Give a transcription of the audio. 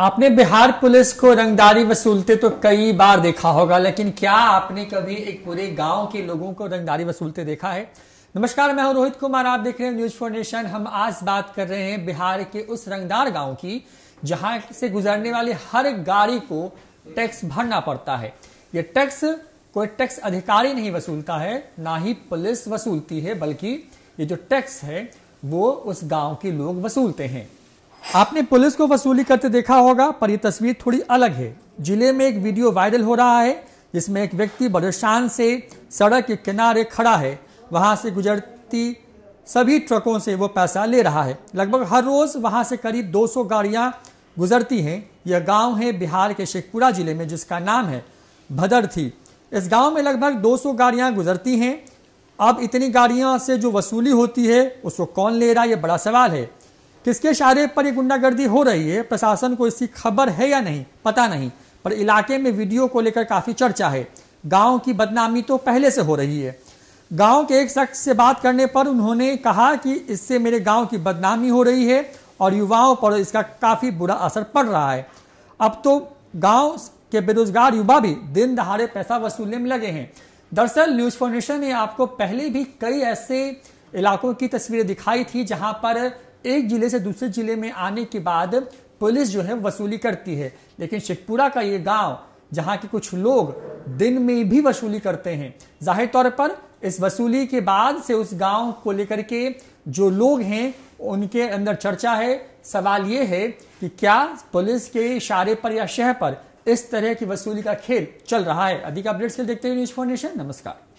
आपने बिहार पुलिस को रंगदारी वसूलते तो कई बार देखा होगा लेकिन क्या आपने कभी एक पूरे गांव के लोगों को रंगदारी वसूलते देखा है नमस्कार मैं हूं रोहित कुमार आप देख रहे हैं न्यूज फॉर नेशन हम आज बात कर रहे हैं बिहार के उस रंगदार गांव की जहां से गुजरने वाली हर गाड़ी को टैक्स भरना पड़ता है ये टैक्स कोई टैक्स अधिकारी नहीं वसूलता है ना ही पुलिस वसूलती है बल्कि ये जो टैक्स है वो उस गांव के लोग वसूलते हैं आपने पुलिस को वसूली करते देखा होगा पर यह तस्वीर थोड़ी अलग है जिले में एक वीडियो वायरल हो रहा है जिसमें एक व्यक्ति बड़े शान से सड़क के किनारे खड़ा है वहां से गुजरती सभी ट्रकों से वो पैसा ले रहा है लगभग हर रोज वहां से करीब 200 गाड़ियां गुजरती हैं यह गांव है बिहार के शेखपुरा जिले में जिसका नाम है भदरथी इस गांव में लगभग 200 गाड़ियां गुजरती हैं अब इतनी गाड़ियों से जो वसूली होती है उसको कौन ले रहा है ये बड़ा सवाल है किसके इशारे पर यह गुंडागर्दी हो रही है प्रशासन को इसकी खबर है या नहीं पता नहीं पर इलाके में वीडियो को लेकर काफ़ी चर्चा है गांव की बदनामी तो पहले से हो रही है गांव के एक शख्स से बात करने पर उन्होंने कहा कि इससे मेरे गांव की बदनामी हो रही है और युवाओं पर इसका काफ़ी बुरा असर पड़ रहा है अब तो गांव के बेरोजगार युवा भी दिन दहाड़े पैसा वसूलने में लगे हैं दरअसल न्यूज फाउंडेशन ने आपको पहले भी कई ऐसे इलाकों की तस्वीरें दिखाई थी जहां पर एक जिले से दूसरे जिले में आने के बाद पुलिस जो है वसूली करती है लेकिन शेखपुरा का ये गांव जहां के कुछ लोग दिन में भी वसूली करते हैं जाहिर तौर पर इस वसूली के बाद से उस गांव को लेकर के जो लोग हैं उनके अंदर चर्चा है सवाल ये है कि क्या पुलिस के इशारे पर या शह पर इस तरह की वसूली का खेल चल रहा है अधिक अपडेट्स के देखते हैं न्यूज नेशन नमस्कार